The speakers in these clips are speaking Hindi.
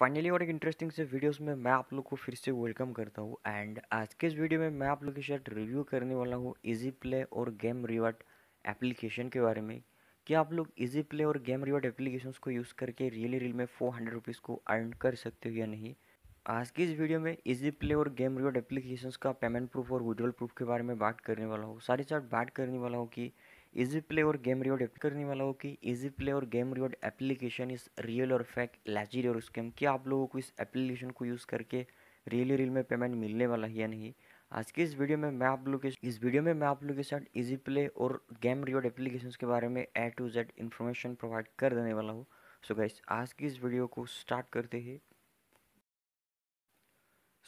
फाइनली और एक इंटरेस्टिंग से वीडियोस में मैं आप लोग को फिर से वेलकम करता हूँ एंड आज के इस वीडियो में मैं आप लोग के साथ रिव्यू करने वाला हूँ इजी प्ले और गेम रिवॉर्ड एप्लीकेशन के बारे में कि आप लोग इजी प्ले और गेम रिवॉर्ड एप्लीकेशन को यूज़ करके रियली रियल में फोर हंड्रेड रुपीज़ को अर्न कर सकते हो या नहीं आज की इस वीडियो में इजी प्ले और गेम रिवॉर्ड एप्लीकेशन का पेमेंट प्रूफ और विड्रॉल प्रूफ के बारे में बात करने वाला हूँ सारे साथ बात करने वाला हूँ कि इजी प्ले और गेम रिवॉर्ड करने वाला हो कि इजी प्ले और गेम रिवॉर्ड एप्लीकेशन इस रियल और फैक लैजी और स्कैम क्या आप लोगों को इस एप्लीकेशन को यूज़ करके रियली रियल में पेमेंट मिलने वाला है या नहीं आज की इस वीडियो में मैं आप लोग के इस वीडियो में मैं आप लोग के साथ इजी प्ले और गेम रिवॉर्ड एप्लीकेशन के बारे में A to Z information provide कर देने वाला हूँ सो गाइस आज की इस वीडियो को स्टार्ट करते हैं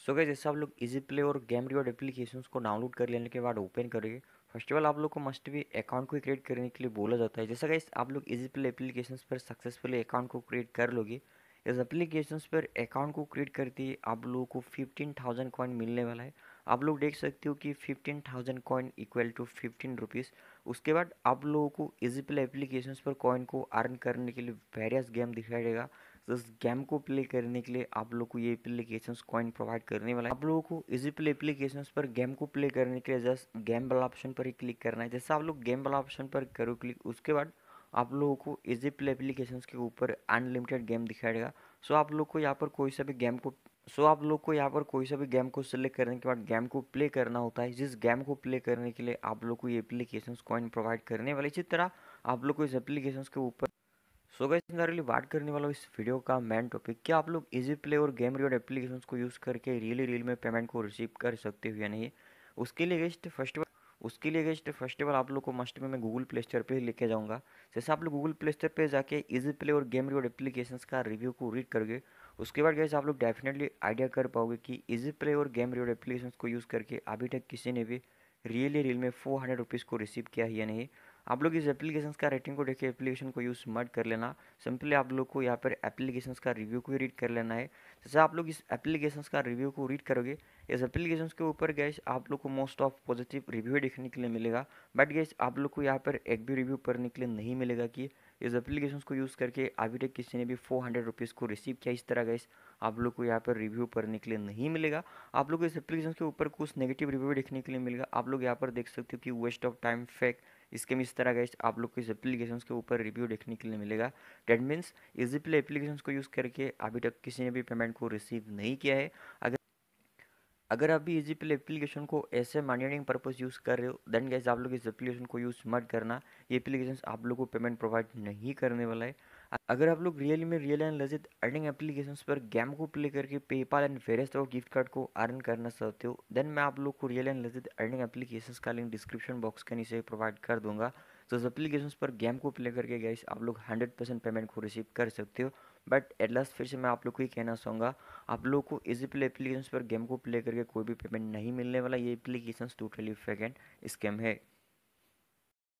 सो गए जैसे आप लोग इजी प्ले और गेम रिवॉर्ड एप्लीकेशन को डाउनलोड कर लेने के बाद ओपन करेंगे फर्स्ट ऑफ ऑल आप लोग को मस्ट भी अकाउंट को क्रिएट करने के लिए बोला जाता है जैसा कि आप लोग इजी प्ले एप्लीकेशन पर सक्सेसफुली अकाउंट को क्रिएट कर लोगे इस एप्लीकेशन पर अकाउंट को क्रिएट करते ही आप लोगों को फिफ्टीन थाउजेंड कॉइन मिलने वाला है आप लोग देख सकते हो कि fifteen thousand coin equal to fifteen rupees उसके बाद आप लोगों को इजी प्ले एप्लीकेशन पर कॉइन को अर्न करने के लिए वेरियस गेम दिखाई देगा तो इस गेम को प्ले करने के लिए आप लोग को ये एप्लीकेशन कॉइन प्रोवाइड करने वाला है आप लोगों को इजी प्ले एप्लीकेशन पर गेम को प्ले करने के लिए जस्ट गेम वाला ऑप्शन पर ही क्लिक करना है जैसे आप लोग गेम वाला ऑप्शन पर करो क्लिक उसके बाद आप लोगों को इजी प्ले एप्लीकेशन के ऊपर अनलिमिटेड गेम दिखाएगा सो आप लोग को यहाँ पर कोई सा भी गेम को सो so, आप लोग को यहाँ पर कोई सा भी गेम को सिलेक्ट करने के बाद गेम को प्ले करना होता है जिस गेम को प्ले करने के लिए आप लोग को ये एप्लीकेशन कॉइन प्रोवाइड करने वाले इसी तरह आप लोग को इस एप्लीकेशन के ऊपर सो गई रियली बात करने वाला इस वीडियो का मेन टॉपिक क्या आप लोग इजी प्ले और गेम रिवॉर्ड एप्लीकेशन को यूज़ करके रियली रील में पेमेंट को रिसीव कर सकते हो या नहीं उसके लिए गेस्ट फर्स्ट उसके लिए गेस्ट फर्स्ट ऑफ आप लोग को मस्ट में मैं गूगल प्ले स्टोर पर लेके जाऊँगा जैसे आप लोग गूगल प्ले स्टोर पर जाके इजी प्ले और गेम रिवॉर्ड एप्लीकेशन का रिव्यू को रीड करके उसके बाद गैस आप लोग डेफिनेटली आइडिया कर पाओगे कि इजी प्ले और गेम रिवॉर्ड एप्लीकेशन को यूज़ करके अभी तक किसी ने भी रियली रील में फोर हंड्रेड रुपीज़ को रिसीव किया है या नहीं आप लोग इस एप्लीकेशन का रेटिंग को देखिए एप्लीकेशन को यूज़ मत कर लेना सिंपली आप लोग को यहाँ पर एप्लीकेशन का रिव्यू को रीड कर लेना है जैसे आप लोग इस एप्लीकेशन का रिव्यू को रीड करोगे इस एप्लीकेशन के ऊपर गैस आप लोग को मोस्ट ऑफ पॉजिटिव रिव्यू देखने के लिए मिलेगा बट गैस आप लोग को यहाँ पर एक भी रिव्यू पढ़ने के लिए नहीं मिलेगा कि इस एप्लीकेशन को यूज़ करके अभी तक किसी ने भी फोर हंड्रेड रुपीज़ को रिसीव किया इस तरह गैस आप लोग को यहाँ पर रिव्यू पढ़ने के लिए नहीं मिलेगा आप लोग को इस एप्लीकेशन के ऊपर कुछ नेगेटिव रिव्यू देखने के लिए मिलेगा आप लोग यहाँ पर देख सकते हो कि वेस्ट ऑफ टाइम फेक इसके में इस तरह गए आप लोग को इस एप्लीकेशन के ऊपर रिव्यू देखने के लिए मिलेगा that means easy play application को यूज़ करके अभी तक किसी ने भी पेमेंट को रिसीव नहीं किया है अगर अगर आप भी इजी प्ले एप्लीकेशन को ऐसे मार्केटिंग पर्पज़ यूज़ कर रहे हो देन गैस आप लोग इस एप्लीकेशन को यूज़ मत करना ये एप्लीकेशन आप लोग को पेमेंट प्रोवाइड नहीं करने वाला है अगर आप लोग रियली में real and legit earning application पर गेम को प्ले करके पेपाल एंड फेरेस और गिफ्ट कार्ड को अर्न करना चाहते हो देन मैं आप लोग को real and legit earning application का लिंक डिस्क्रिप्शन बॉक्स के नीचे प्रोवाइड कर दूंगा तो उस एप्लीकेशन पर गेम को प्ले करके गैस आप लोग हंड्रेड परसेंट पेमेंट को रिसीव कर सकते हो बट एट लास्ट फिर से मैं आप लोग को ये कहना चाहूँगा आप लोग को इजी प्ले एप्लीकेशन पर गेम को प्ले करके कोई भी पेमेंट नहीं मिलने वाला ये application totally fake and scam है